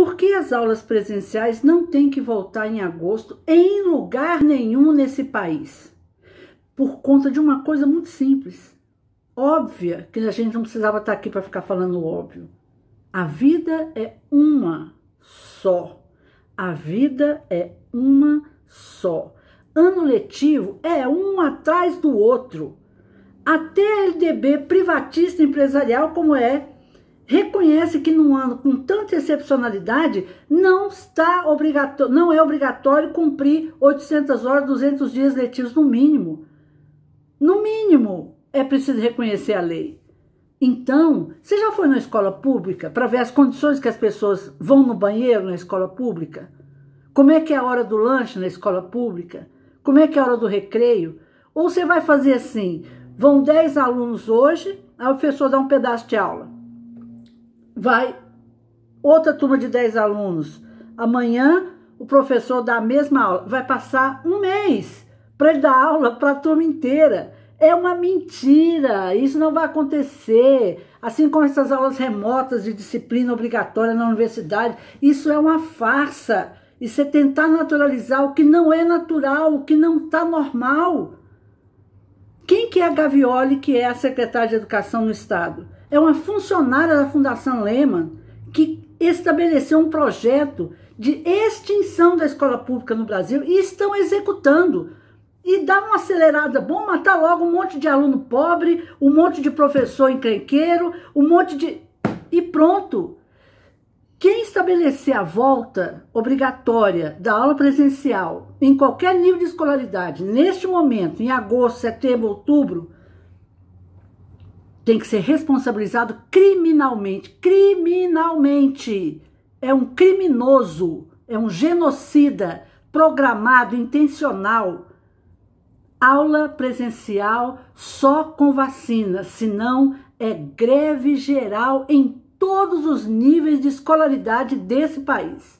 Por que as aulas presenciais não têm que voltar em agosto em lugar nenhum nesse país? Por conta de uma coisa muito simples, óbvia, que a gente não precisava estar aqui para ficar falando óbvio. A vida é uma só. A vida é uma só. Ano letivo é um atrás do outro. Até a LDB privatista empresarial, como é reconhece que num ano com tanta excepcionalidade não está obrigatório, não é obrigatório cumprir 800 horas, 200 dias letivos no mínimo. No mínimo é preciso reconhecer a lei. Então, você já foi na escola pública para ver as condições que as pessoas vão no banheiro na escola pública? Como é que é a hora do lanche na escola pública? Como é que é a hora do recreio? Ou você vai fazer assim, vão 10 alunos hoje, a professora dá um pedaço de aula vai outra turma de 10 alunos. Amanhã o professor dá a mesma aula, vai passar um mês para ele dar aula para a turma inteira. É uma mentira, isso não vai acontecer. Assim como essas aulas remotas de disciplina obrigatória na universidade, isso é uma farsa. Isso é tentar naturalizar o que não é natural, o que não está normal. Quem que é a Gavioli, que é a secretária de Educação no Estado? É uma funcionária da Fundação Lehman que estabeleceu um projeto de extinção da escola pública no Brasil e estão executando. E dá uma acelerada bom matar tá logo um monte de aluno pobre, um monte de professor encrenqueiro, um monte de. E pronto estabelecer a volta obrigatória da aula presencial em qualquer nível de escolaridade, neste momento, em agosto, setembro, outubro, tem que ser responsabilizado criminalmente. Criminalmente! É um criminoso, é um genocida programado, intencional. Aula presencial só com vacina, senão é greve geral em todos os níveis de escolaridade desse país.